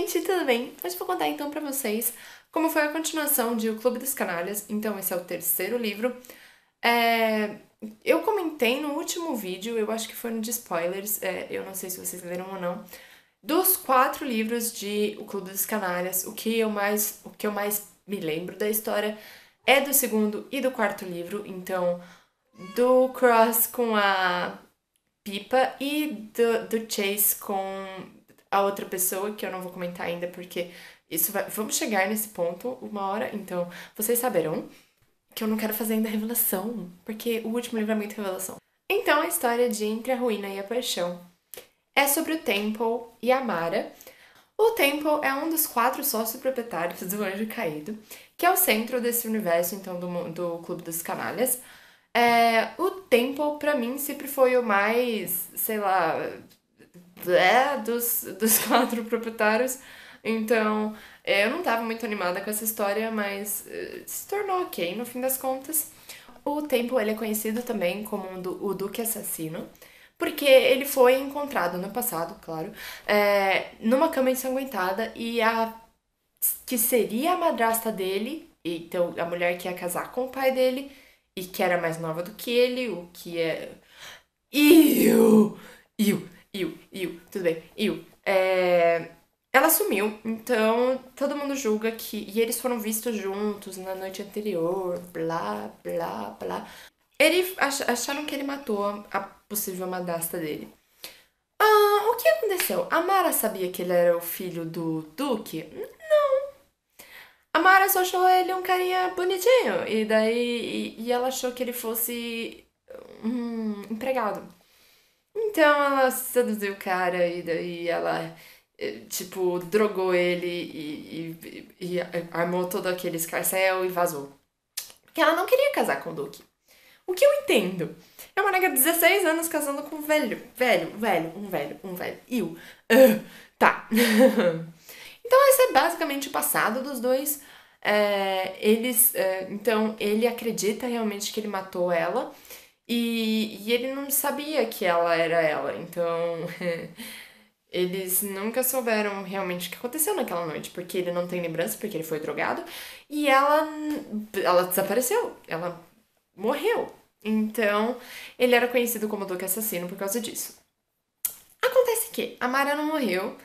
gente, tudo bem? Hoje vou contar então para vocês como foi a continuação de O Clube dos Canalhas. Então, esse é o terceiro livro. É... Eu comentei no último vídeo, eu acho que foi no de spoilers, é... eu não sei se vocês leram ou não, dos quatro livros de O Clube dos Canalhas, o que eu mais, o que eu mais me lembro da história é do segundo e do quarto livro, então do Cross com a Pipa e do, do Chase com a outra pessoa, que eu não vou comentar ainda, porque isso vai... Vamos chegar nesse ponto uma hora, então vocês saberão que eu não quero fazer ainda a revelação, porque o último livro é muito revelação. Então, a história de Entre a Ruína e a Paixão é sobre o Temple e a Mara. O Temple é um dos quatro sócios proprietários do Anjo Caído, que é o centro desse universo, então, do, do Clube dos Canalhas. É, o Temple, para mim, sempre foi o mais, sei lá, é, dos, dos quatro proprietários. Então, é, eu não estava muito animada com essa história, mas eh, se tornou ok no fim das contas. O tempo ele é conhecido também como o Duque Assassino, porque ele foi encontrado no passado, claro, é, numa cama ensanguentada e a que seria a madrasta dele, então a mulher que ia casar com o pai dele e que era mais nova do que ele, o que é. Iu! Iu! Iu, iu, tudo bem, iu. É... Ela sumiu, então todo mundo julga que. E eles foram vistos juntos na noite anterior, blá, blá, blá. Ele, acharam que ele matou a possível madrasta dele. Ah, o que aconteceu? A Mara sabia que ele era o filho do Duque? Não. A Mara só achou ele um carinha bonitinho. E daí. E, e ela achou que ele fosse um empregado. Então ela seduziu o cara e daí ela, eh, tipo, drogou ele e, e, e armou todo aquele escarcel e vazou. Porque ela não queria casar com o Duque. O que eu entendo? É uma nega de 16 anos casando com um velho, velho, velho, um velho, um velho. E o. Uh, tá. então, esse é basicamente o passado dos dois. É, eles. É, então, ele acredita realmente que ele matou ela. E, e ele não sabia que ela era ela, então eles nunca souberam realmente o que aconteceu naquela noite, porque ele não tem lembrança, porque ele foi drogado, e ela, ela desapareceu, ela morreu. Então, ele era conhecido como Duque Assassino por causa disso. Acontece que a Mara não morreu,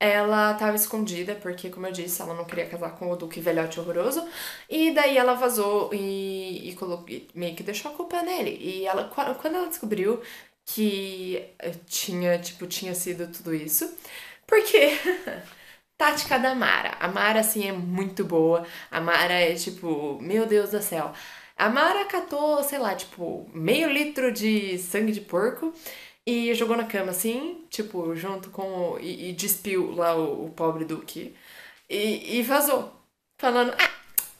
ela estava escondida, porque, como eu disse, ela não queria casar com o Duque Velhote Horroroso. E daí ela vazou e, e, colocou, e meio que deixou a culpa nele. E ela, quando ela descobriu que eh, tinha, tipo, tinha sido tudo isso, porque tática da Mara. A Mara, assim, é muito boa. A Mara é tipo, meu Deus do céu. A Mara catou, sei lá, tipo, meio litro de sangue de porco e jogou na cama, assim, tipo, junto com. O, e, e despiu lá o, o pobre Duque. E, e vazou. Falando, ah,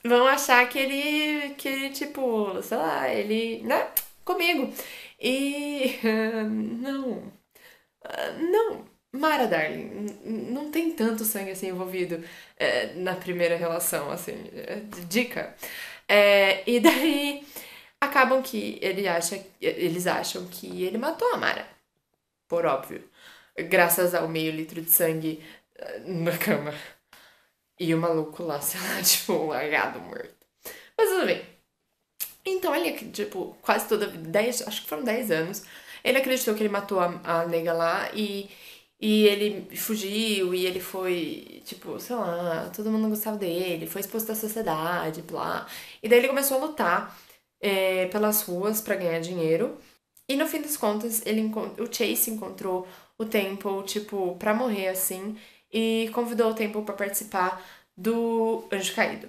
vão achar que ele. que ele, tipo, sei lá, ele. né? Comigo. E. Uh, não. Uh, não. Mara Darling, não tem tanto sangue assim envolvido é, na primeira relação, assim, é, dica. É, e daí acabam que ele acha, eles acham que ele matou a Mara por óbvio, graças ao meio litro de sangue eh, na cama. E o maluco lá, sei lá, tipo, um largado morto. Mas tudo bem. Então ele, tipo, quase toda vida, acho que foram 10 anos, ele acreditou que ele matou a, a nega lá e, e ele fugiu e ele foi, tipo, sei lá, todo mundo gostava dele, foi exposto à sociedade, blá. E daí ele começou a lutar é, pelas ruas para ganhar dinheiro. E no fim das contas, ele o Chase encontrou o Temple, tipo, pra morrer assim, e convidou o Temple para participar do Anjo Caído.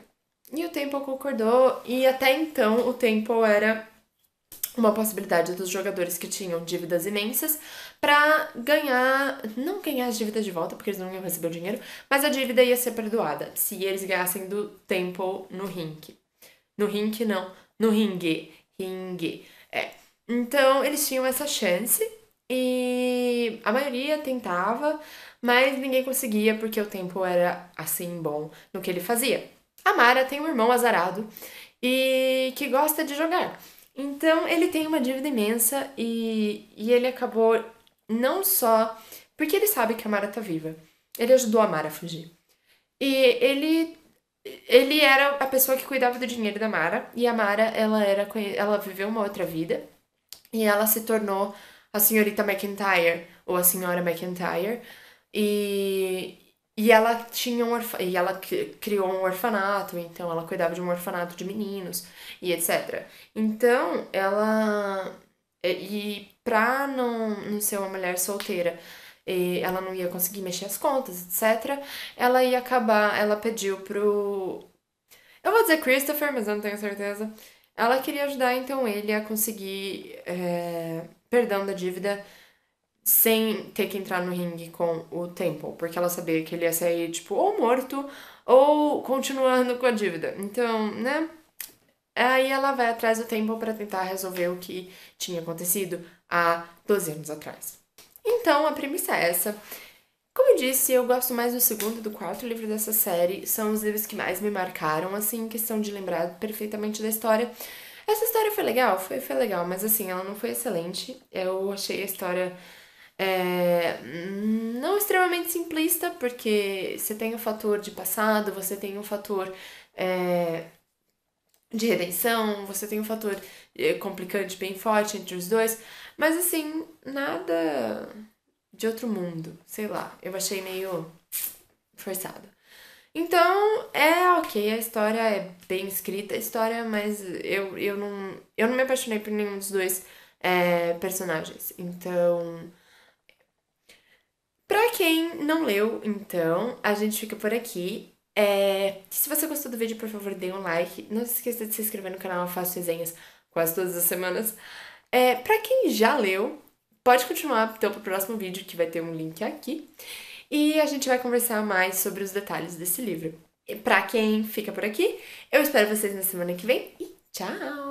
E o Temple concordou, e até então o Temple era uma possibilidade dos jogadores que tinham dívidas imensas para ganhar, não ganhar as dívidas de volta, porque eles não iam receber o dinheiro, mas a dívida ia ser perdoada se eles ganhassem do Temple no rink. No rink não, no ringue, ringue. Então, eles tinham essa chance e a maioria tentava, mas ninguém conseguia porque o tempo era assim bom no que ele fazia. A Mara tem um irmão azarado e que gosta de jogar. Então ele tem uma dívida imensa e, e ele acabou não só porque ele sabe que a Mara tá viva. Ele ajudou a Mara a fugir. E ele ele era a pessoa que cuidava do dinheiro da Mara e a Mara ela era ela viveu uma outra vida e ela se tornou a senhorita McIntyre, ou a senhora McIntyre. E, e ela tinha um orf e ela criou um orfanato, então ela cuidava de um orfanato de meninos e etc. Então, ela e pra não, não ser uma mulher solteira, e ela não ia conseguir mexer as contas, etc. Ela ia acabar, ela pediu pro eu vou dizer Christopher, mas eu não tenho certeza. Ela queria ajudar então ele a conseguir é, perdão da dívida sem ter que entrar no ringue com o Temple, porque ela sabia que ele ia sair, tipo, ou morto ou continuando com a dívida. Então, né? Aí ela vai atrás do Temple para tentar resolver o que tinha acontecido há 12 anos atrás. Então, a premissa é essa. Como eu disse, eu gosto mais do segundo e do quarto livro dessa série. São os livros que mais me marcaram, assim, em questão de lembrar perfeitamente da história. Essa história foi legal? Foi, foi legal, mas assim, ela não foi excelente. Eu achei a história é, não extremamente simplista, porque você tem o fator de passado, você tem o fator é, de redenção, você tem um fator é, complicante bem forte entre os dois, mas assim, nada de outro mundo, sei lá. Eu achei meio forçado. Então, é ok, a história é bem escrita, a história, mas eu, eu, não, eu não me apaixonei por nenhum dos dois é, personagens. Então. Pra quem não leu, então, a gente fica por aqui. É, se você gostou do vídeo, por favor, dê um like. Não se esqueça de se inscrever no canal, eu faço resenhas quase todas as semanas. É, pra quem já leu, pode continuar então para o próximo vídeo, que vai ter um link aqui. E a gente vai conversar mais sobre os detalhes desse livro. Para quem fica por aqui, eu espero vocês na semana que vem e tchau!